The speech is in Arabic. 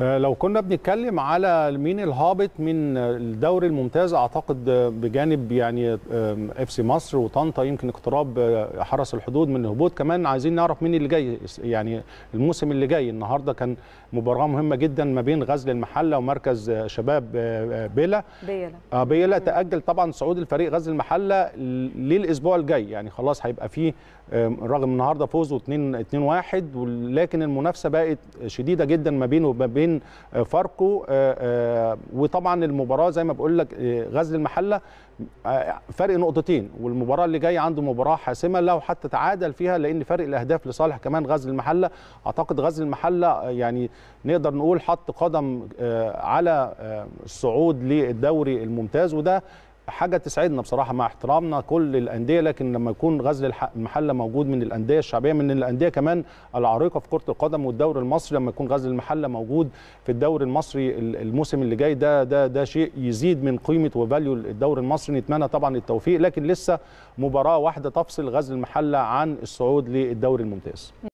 آه، لو كنا بنتكلم على مين الهابط من الدوري الممتاز اعتقد بجانب يعني اف سي مصر وطنطا يمكن اقتراب آه، حرس الحدود من الهبوط كمان عايزين نعرف مين اللي جاي يعني الموسم اللي جاي النهارده كان مباراه مهمه جدا ما بين غزل المحله ومركز آه، شباب بيلا بيلا آه بيلا تاجل طبعا صعود الفريق غزل المحله للاسبوع الجاي يعني خلاص هيبقى فيه رغم النهارده فوزه 2 2 1 ولكن المنافسه بقت شديده جدا ما بينه وما بين من آه، فاركو آه، آه، وطبعا المباراه زي ما بقول لك غزل المحله فرق نقطتين والمباراه اللي جايه عنده مباراه حاسمه لو حتى تعادل فيها لان فرق الاهداف لصالح كمان غزل المحله اعتقد غزل المحله يعني نقدر نقول حط قدم على الصعود للدوري الممتاز وده حاجه تسعدنا بصراحه مع احترامنا كل الانديه لكن لما يكون غزل المحله موجود من الانديه الشعبيه من الانديه كمان العريقه في كره القدم والدوري المصري لما يكون غزل المحله موجود في الدوري المصري الموسم اللي جاي ده ده ده شيء يزيد من قيمه وفاليو الدوري المصري نتمنى طبعا التوفيق لكن لسه مباراه واحده تفصل غزل المحله عن الصعود للدوري الممتاز